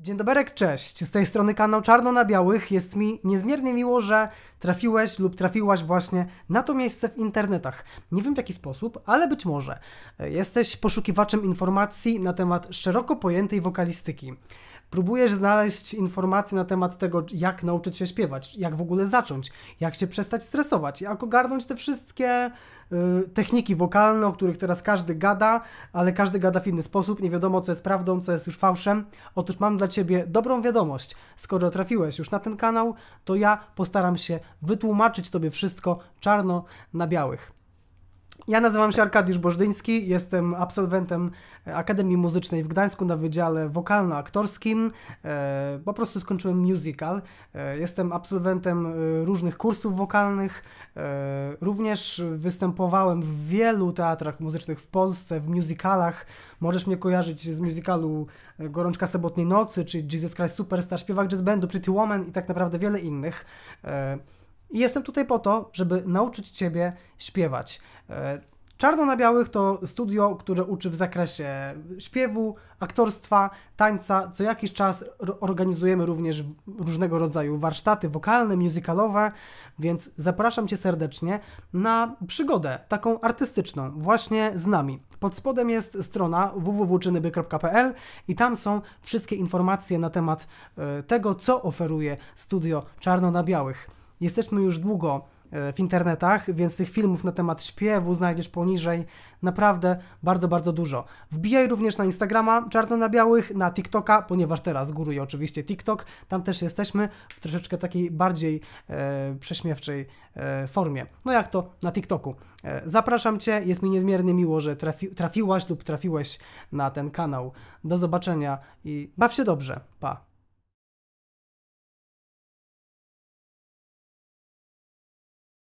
Dzień dobry, cześć. Z tej strony kanał Czarno na Białych. Jest mi niezmiernie miło, że trafiłeś lub trafiłaś właśnie na to miejsce w internetach. Nie wiem w jaki sposób, ale być może. E, jesteś poszukiwaczem informacji na temat szeroko pojętej wokalistyki. Próbujesz znaleźć informacje na temat tego, jak nauczyć się śpiewać, jak w ogóle zacząć, jak się przestać stresować, jak ogarnąć te wszystkie y, techniki wokalne, o których teraz każdy gada, ale każdy gada w inny sposób, nie wiadomo co jest prawdą, co jest już fałszem. Otóż mam dla Ciebie dobrą wiadomość. Skoro trafiłeś już na ten kanał, to ja postaram się wytłumaczyć Tobie wszystko czarno na białych. Ja nazywam się Arkadiusz Bożdyński, jestem absolwentem Akademii Muzycznej w Gdańsku na Wydziale Wokalno-Aktorskim. E, po prostu skończyłem musical. E, jestem absolwentem e, różnych kursów wokalnych. Również występowałem w wielu teatrach muzycznych w Polsce, w musicalach. Możesz mnie kojarzyć z musicalu Gorączka Sobotniej Nocy, czy Jesus Christ Superstar, śpiewak jazz bandu, Pretty Woman i tak naprawdę wiele innych. I jestem tutaj po to, żeby nauczyć Ciebie śpiewać. E, Czarno na białych to studio, które uczy w zakresie śpiewu, aktorstwa, tańca. Co jakiś czas organizujemy również różnego rodzaju warsztaty wokalne, muzykalowe, więc zapraszam Cię serdecznie na przygodę taką artystyczną właśnie z nami. Pod spodem jest strona www.czynyby.pl i tam są wszystkie informacje na temat e, tego, co oferuje studio Czarno na białych. Jesteśmy już długo e, w internetach, więc tych filmów na temat śpiewu znajdziesz poniżej naprawdę bardzo, bardzo dużo. Wbijaj również na Instagrama czarno na białych, na TikToka, ponieważ teraz góruje oczywiście TikTok, tam też jesteśmy w troszeczkę takiej bardziej e, prześmiewczej e, formie. No jak to na TikToku. E, zapraszam Cię, jest mi niezmiernie miło, że trafi, trafiłaś lub trafiłeś na ten kanał. Do zobaczenia i baw się dobrze. Pa!